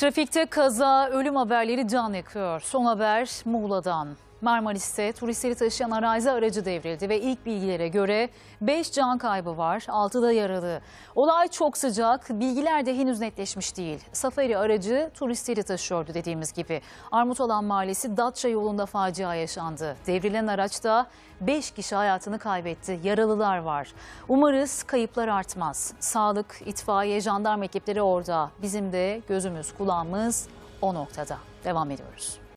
Trafikte kaza, ölüm haberleri can yakıyor. Son haber Muğla'dan. Marmaris'te turistleri taşıyan arazi aracı devrildi ve ilk bilgilere göre 5 can kaybı var, 6 da yaralı. Olay çok sıcak, bilgiler de henüz netleşmiş değil. Safari aracı turistleri taşıyordu dediğimiz gibi. Armutalan Mahallesi Datça yolunda facia yaşandı. Devrilen araçta 5 kişi hayatını kaybetti, yaralılar var. Umarız kayıplar artmaz. Sağlık, itfaiye, jandarma ekipleri orada. Bizim de gözümüz, kulağımız o noktada. Devam ediyoruz.